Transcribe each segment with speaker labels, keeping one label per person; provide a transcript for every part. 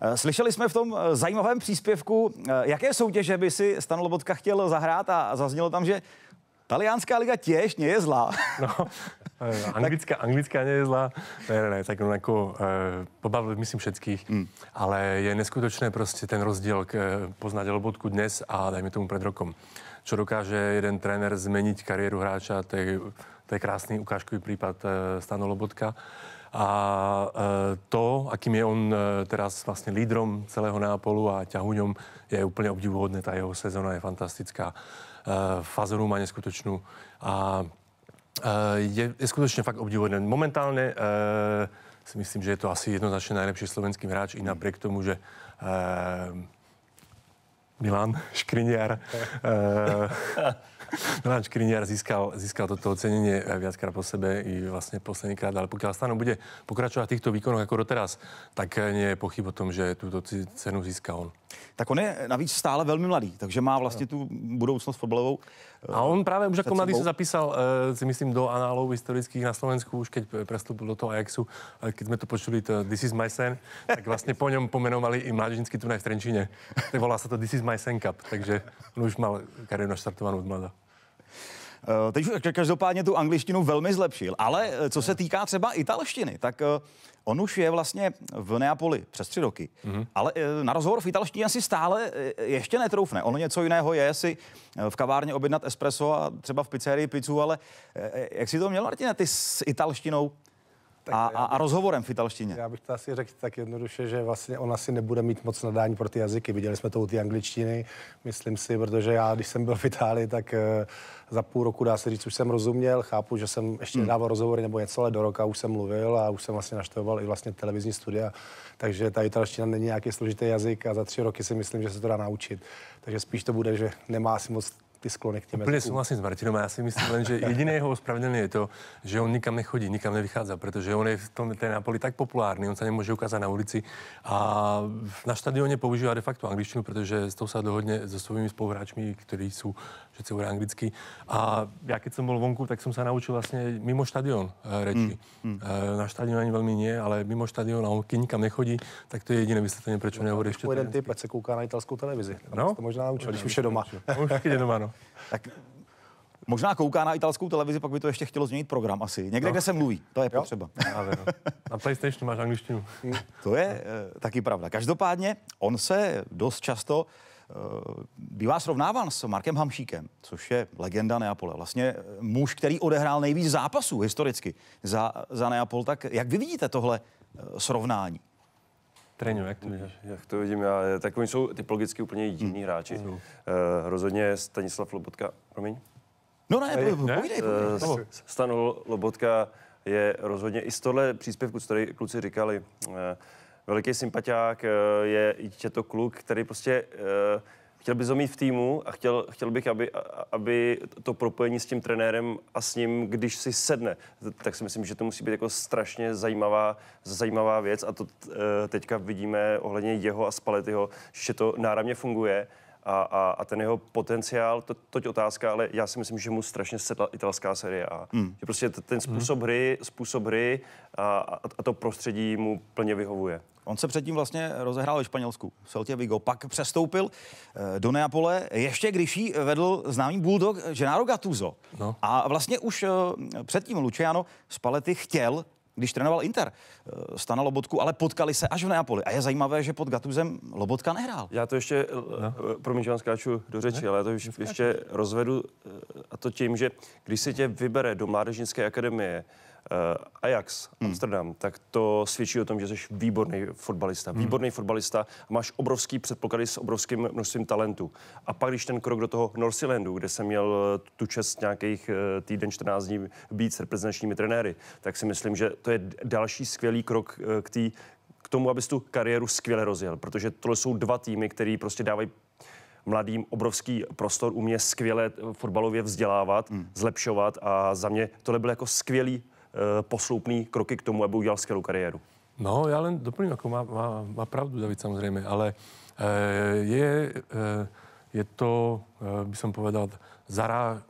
Speaker 1: Eh, slyšeli jsme v tom eh, zajímavém příspěvku, eh, jaké soutěže by si Stan Lobotka chtěl zahrát a zaznělo tam, že Talianská liga těž je zlá. No,
Speaker 2: anglická, tak... anglická nie je zlá. Ne, ne, ne, tak on no, jako e, pobavil, myslím, všetkých. Mm. Ale je neskutečné prostě ten rozdíl k, poznat Lobotku dnes a dajme tomu před rokom. Co dokáže jeden trenér změnit kariéru hráča, to je, to je krásný ukážkový případ e, Lobotka. A e, to, akým je on e, teraz vlastně lídrom celého Nápolu a ťahuňom, je úplně obdivuhodné. Ta jeho sezona je fantastická. E, Fazoru má neskutečnou a je, je skutečně fakt obdivuhodné. Momentálně si myslím, že je to asi jednoznačně nejlepší slovenský hráč, i napriek tomu, že Milan Škriniar Milan Škriniar získal, získal toto ocenenie eh, viackrát po sebe i vlastne poslednýkrát, ale pokiaľ Stano bude pokračovať v týchto výkonoch ako doteraz, tak eh, nie je pochyb o tom, že tuto cenu získá on. Tak on je navíc stále velmi mladý, takže má vlastně tu budoucnost fotbalovou a on právě už jako mladý se zapísal, eh, si myslím, do análů historických na Slovensku, už keď prestupil do toho Ajaxu, keď jsme to počuli, to This is my sen, tak vlastně po něm pomenovali i mládežnický turnaj v Trenčíně. Tak volá se to This is my sen cup, takže on už mal kariéru naštartovanou od mladá. Eh, teď už každopádně tu angličtinu velmi zlepšil, ale
Speaker 1: eh, co se týká třeba italštiny, tak eh, on už je vlastně v Neapoli přes tři roky, mm-hmm. ale na rozhovor v italštině si stále ještě netroufne. Ono něco jiného je si v kavárně objednat espresso a třeba v pizzerii pizzu, ale jak si to měl, Martina, ty s
Speaker 3: italštinou? a, a, a rozhovorem v italštině. Já bych to asi řekl tak jednoduše, že vlastně on asi nebude mít moc nadání pro ty jazyky. Viděli jsme to u té angličtiny, myslím si, protože já, když jsem byl v Itálii, tak eh, za půl roku, dá se říct, už jsem rozuměl, chápu, že jsem ještě hmm. nedával rozhovory nebo něco, ale do roka už jsem mluvil a už jsem vlastně naštoval i vlastně televizní studia, takže ta italština není nějaký složitý jazyk a za tři roky si myslím, že se to dá naučit. Takže spíš to bude, že nemá asi moc ty sklony k těm Úplně souhlasím
Speaker 2: s Martinem, já si myslím že jediné jeho ospravedlnění je to, že on nikam nechodí, nikam nevychází, protože on je v tom té Napoli tak populární, on se nemůže ukázat na ulici a na stadioně používá de facto angličtinu, protože s tou se se so svými spoluhráčmi, kteří jsou všichni hovorí anglicky. A já, když jsem byl vonku, tak jsem se naučil vlastně mimo stadion eh, reči. Mm, mm. Na stadion ani velmi ne, ale mimo stadion a on nikam nechodí, tak to je jediné vysvětlení, proč on nehovorí ještě. Jeden
Speaker 3: typ, se kouká na italskou televizi. No? To možná naučil, když už je doma. Už je doma, no. Tak
Speaker 1: možná kouká na italskou televizi, pak by to ještě chtělo změnit program asi. Někde, no. kde se mluví, to je jo? potřeba. Právě, no.
Speaker 2: Na PlayStation máš angličtinu.
Speaker 1: to je no. taky pravda. Každopádně on se dost často eh, bývá srovnáván s Markem Hamšíkem, což je legenda Neapole. Vlastně eh, muž, který odehrál nejvíc zápasů historicky za, za Neapol, tak jak vy vidíte tohle srovnání? Treňo, jak to
Speaker 4: vidíš? Jak to vidím já, tak oni jsou typologicky úplně jiní hmm. hráči. Hmm. Uh, rozhodně Stanislav Lobotka, promiň.
Speaker 1: No ne, povídej, povídej, uh,
Speaker 4: Stan Lobotka je rozhodně, i z tohle příspěvku, co tady kluci říkali, uh, veliký sympatiák, je, i to kluk, který prostě uh, chtěl bych ho mít v týmu a chtěl, chtěl bych, aby, aby to propojení s tím trenérem a s ním, když si sedne, tak si myslím, že to musí být jako strašně zajímavá, zajímavá věc a to e, teďka vidíme ohledně jeho a Spalettiho, že to náramně funguje a, a, a ten jeho potenciál, to, toť je otázka, ale já si myslím, že mu strašně sedla italská série A. Mm. Že prostě ten způsob mm. hry, způsob hry a, a, a to prostředí mu plně vyhovuje. On se předtím vlastně
Speaker 1: rozehrál ve Španělsku, Celtě Vigo, pak přestoupil eh, do Neapole, ještě když jí vedl známý bulldog Gennaro Gattuso. No. A vlastně už eh, předtím Luciano z Palety chtěl když trénoval Inter, eh, stana Lobotku, ale potkali se až v Neapoli. A je zajímavé, že pod Gatuzem Lobotka nehrál.
Speaker 4: Já to ještě, no. promiň, že skáču do řeči, ne? ale já to ještě, ještě rozvedu a to tím, že když se tě vybere do Mládežnické akademie uh, Ajax hmm. Amsterdam, tak to svědčí o tom, že jsi výborný fotbalista. Hmm. Výborný fotbalista, máš obrovský předpoklady s obrovským množstvím talentu. A pak, když ten krok do toho Norsilandu, kde jsem měl eh, tu čest nějakých eh, týden, 14 dní být s reprezentačními trenéry, tak si myslím, že to je další skvělý krok k té k tomu, abys tu kariéru skvěle rozjel, protože tohle jsou dva týmy, které prostě dávají mladým obrovský prostor, umě skvěle eh, fotbalově vzdělávat, hmm. zlepšovat a za mě tohle byl jako skvělý eh, posloupný kroky k tomu, aby udělal skvělou kariéru.
Speaker 2: No, já len doplním, jako má, má, má pravdu David samozřejmě, ale eh, je, je to, by jsem povedal, zará,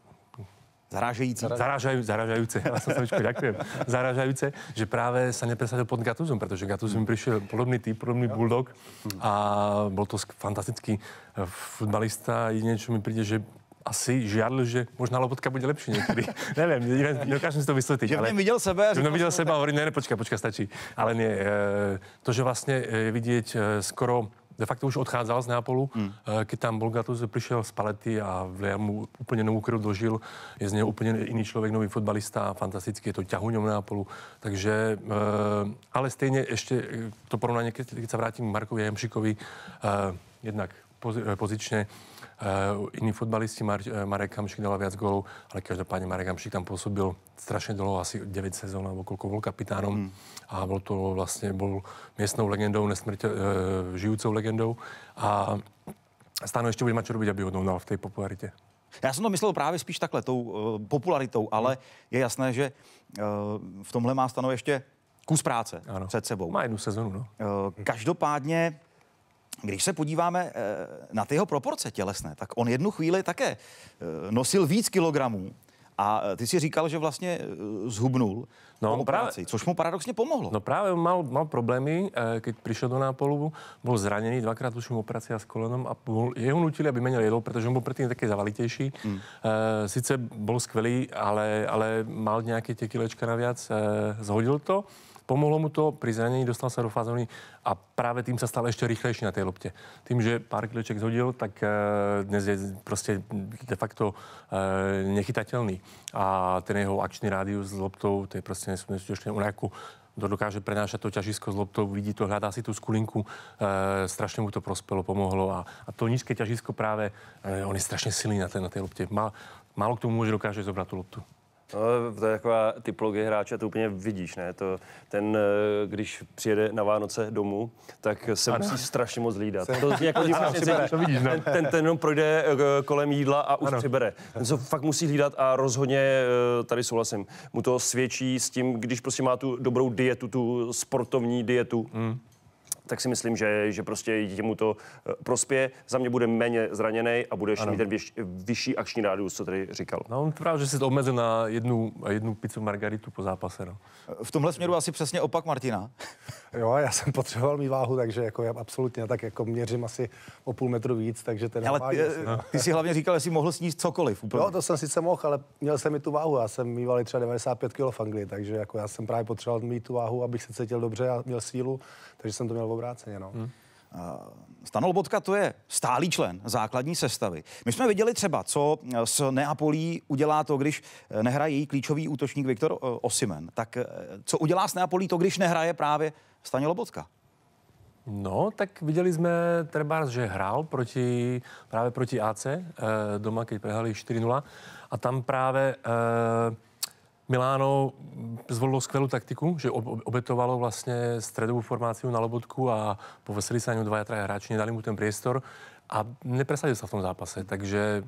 Speaker 2: Zarážející. Zaražaj, zaražajúce, já ďakujem. Zaražajúce, že právě sa nepresadil pod Gatuzom, protože Gatuzom přišel podobný typ, podobný bulldog a bol to fantastický e, futbalista. Jedině, čo mi přijde, že asi žiadl, že možná Lobotka bude lepší neviem, Nevím, neviem si to vysvetliť. Že ale... viděl sebe. Že no, viděl sebe a hovorí, ne, ne, počkej, počkej, stačí. Ale ne, e, to, že vlastně vidieť vidět e, skoro de facto už odcházel z Neapolu, hmm. Eh, kdy tam Bolgatus přišel z Palety a já mu úplně novou krv dožil. Je z něho úplně jiný člověk, nový fotbalista, fantastický, je to ťahuňom Neapolu. Takže, eh, ale stejně ještě eh, to porovnání, když se vrátím k Markovi Jemšikovi, jednak pozičně Eh, iní fotbalisti, Mar- eh, Marek Hamšík dala viac gólov, ale každopádně Marek Hamšík tam pôsobil strašně dlouho, asi 9 sezón alebo koľko bol kapitánom mm. a bol to vlastně, byl miestnou legendou, nesmrtel, eh, žijúcou legendou a Stano ešte bude mať čo robiť, aby ho v té popularite. Já jsem to myslel právě spíš takhle, tou uh, popularitou, hmm. ale je jasné, že uh,
Speaker 1: v tomhle má stanov ještě kus práce ano. před sebou. Má jednu sezonu, no. Uh, každopádně když se podíváme eh, na ty jeho proporce tělesné, tak on jednu chvíli také eh, nosil víc kilogramů, a eh, ty si říkal, že vlastně zhubnul
Speaker 2: no, po operaci, právě, což mu paradoxně pomohlo. No právě mal, mal problémy, keď přišel do nápolu, byl zraněný, dvakrát mu operace s kolenom a bol, jeho nutili, aby menil jedlo, protože on byl předtím taky zavalitější. Hmm. sice byl skvělý, ale, ale mal nějaké těkilečka navíc, zhodil to. Pomohlo mu to pri zranění, dostal se do fazony a právě tím se stal ještě rychlejší na té lopte. Tím, že pár kliček zhodil, tak eh, dnes je prostě de facto eh, nechytatelný. A ten jeho akční rádius s loptou, to je prostě neskutečné. On jako to dokáže prenášet to ťažisko z loptou, vidí to, hledá si tu skulinku, e, strašně mu to prospělo, pomohlo a, a to nízké ťažisko právě, e, on je strašně silný na té, na té loptě. Má, málo k tomu může dokáže zobrat tu loptu.
Speaker 4: No, to je taková typologie hráče, to úplně vidíš, ne? To, ten, eh, když přijede na Vánoce domů, tak se ano. musí strašně moc lídat. Se... To, jako ano, přibere. To vidíš, ne? ten, ten, jenom projde eh, kolem jídla a už ano. přibere. Ten se fakt musí hlídat a rozhodně eh, tady souhlasím. Mu to svědčí s tím, když prostě má tu dobrou dietu, tu sportovní dietu, hmm tak si myslím, že, že prostě mu to eh, prospěje. Za mě bude méně zraněný a budeš ano. mít ten vyš, vyšší
Speaker 2: akční rádius, co tady říkal. No, on právě, že se to omezil na jednu, jednu pizzu margaritu po zápase. No. Eh, v tomhle směru asi přesně opak Martina.
Speaker 3: jo, já jsem potřeboval mít váhu, takže jako já absolutně tak jako měřím asi o půl metru víc, takže ten Ale ty, eh, no. ty, si hlavně říkal, že si mohl sníst
Speaker 1: cokoliv. Úplně. Jo, to
Speaker 3: jsem sice mohl, ale měl jsem i tu váhu. Já jsem mýval třeba 95 kg v Anglii, takže jako já jsem právě potřeboval mít tu váhu, abych se cítil dobře a měl sílu, takže jsem to měl obráceně. No. Hmm.
Speaker 1: Stan Lobotka to je stálý člen základní sestavy. My jsme viděli třeba, co s eh, Neapolí udělá to, když eh, nehraje její klíčový útočník Viktor eh, Osimen. Tak co udělá s Neapolí to, když nehraje právě Staně Lobotka?
Speaker 2: No, tak viděli jsme třeba, že hrál proti, právě proti AC doma, když prehali 4-0 a tam právě e, Miláno zvolilo skvělou taktiku, že obetovalo vlastně středovou formáciu na Lobotku a poveseli sa ňu dva jatra hráči, nedali mu ten priestor a nepresadil se v tom zápase, takže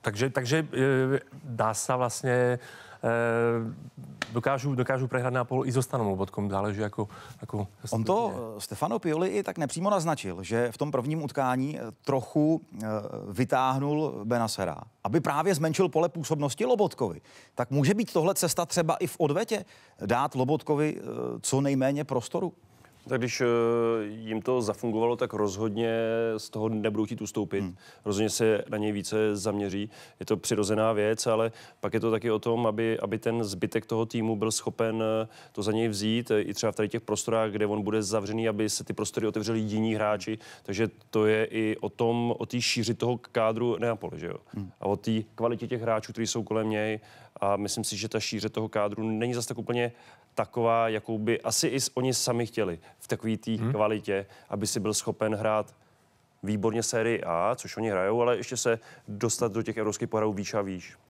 Speaker 2: takže, takže e, e, dá se vlastně Eh, dokážu, dokážu prehrát na polu i s Ostanou bodkom, záleží jako... jako On to je. Eh, Stefano Pioli i
Speaker 1: tak nepřímo naznačil, že v tom prvním utkání eh, trochu vytáhnul Benasera, aby právě zmenšil pole působnosti Lobotkovi. Tak může být tohle cesta třeba i v odvetě dát Lobotkovi co nejméně prostoru?
Speaker 4: Tak když eh, jim to zafungovalo, tak rozhodně z toho nebudou chtít ustoupit. Hmm. Rozhodně se na něj více zaměří. Je to přirozená věc, ale pak je to taky o tom, aby, aby ten zbytek toho týmu byl schopen eh, to za něj vzít, eh, i třeba v tady těch prostorách, kde on bude zavřený, aby se ty prostory otevřeli jiní hráči. Takže to je i o tom, o té šíři toho kádru Neapole, že jo? Hmm. A o té kvalitě těch hráčů, kteří jsou kolem něj. A myslím si, že ta šíře toho kádru není zase tak úplně taková, jakou by asi i oni sami chtěli v takové té hmm. kvalitě, aby si byl schopen hrát výborně sérii A, což oni hrajou, ale ještě se dostat do těch evropských pohárů výš a výš.